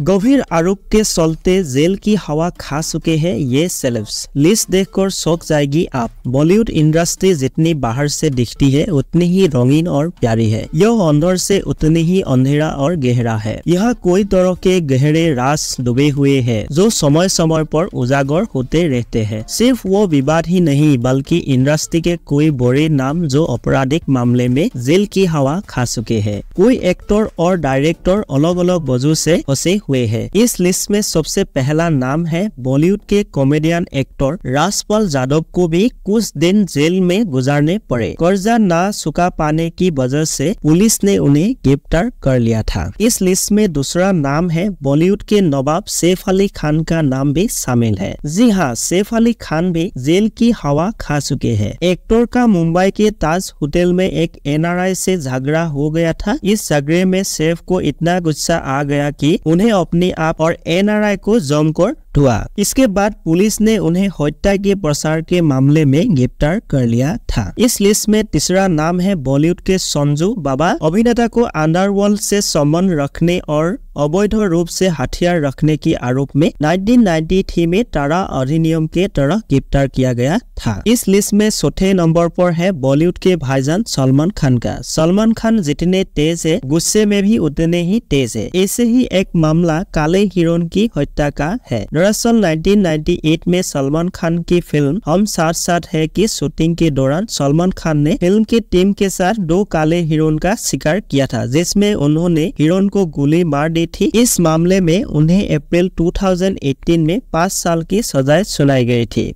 गंभीर आरोप के चलते जेल की हवा खा चुके हैं ये सेलेब्स लिस्ट देखकर शौक जाएगी आप बॉलीवुड इंडस्ट्री जितनी बाहर से दिखती है उतनी ही रंगीन और प्यारी है यह अंदर से उतनी ही अंधेरा और गहरा है यह कोई तरह के गहरे रास डूबे हुए है जो समय समय पर उजागर होते रहते हैं सिर्फ वो विवाद ही नहीं बल्कि इंडस्ट्री के कोई बड़े नाम जो आपराधिक मामले में जेल की हवा खा चुके हैं कोई एक्टर और डायरेक्टर अलग अलग वजू ऐसी हुए हैं इस लिस्ट में सबसे पहला नाम है बॉलीवुड के कॉमेडियन एक्टर राजपाल यादव को भी कुछ दिन जेल में गुजारने पड़े कर्जा न चुका पाने की वजह से पुलिस ने उन्हें गिरफ्तार कर लिया था इस लिस्ट में दूसरा नाम है बॉलीवुड के नवाब सैफ अली खान का नाम भी शामिल है जी हाँ सैफ अली खान भी जेल की हवा खा चुके हैं एक्टर का मुंबई के ताज होटल में एक एनआरआई से झगड़ा हो गया था इस झगड़े में सैफ को इतना गुस्सा आ गया कि उन्हें अपने आप और एनआरआई को जमकर हुआ इसके बाद पुलिस ने उन्हें हत्या के प्रसार के मामले में गिरफ्तार कर लिया था इस लिस्ट में तीसरा नाम है बॉलीवुड के संजू बाबा अभिनेता को अंडरवर्ल्ड से संबंध रखने और अवैध रूप से हथियार रखने के आरोप में 1993 में तारा अधिनियम के तरह गिरफ्तार किया गया था इस लिस्ट में चौथे नंबर पर है बॉलीवुड के भाईजान सलमान खान का सलमान खान जितने तेज है गुस्से में भी उतने ही तेज है ऐसे ही एक मामला काले हिरोन की हत्या का है दरअसल 1998 में सलमान खान की फिल्म हम साथ साथ है की शूटिंग के दौरान सलमान खान ने फिल्म की टीम के साथ दो काले हिरोन का शिकार किया था जिसमें उन्होंने हिरोन को गोली मार दी थी इस मामले में उन्हें अप्रैल 2018 में पाँच साल की सजाएं सुनाई गई थी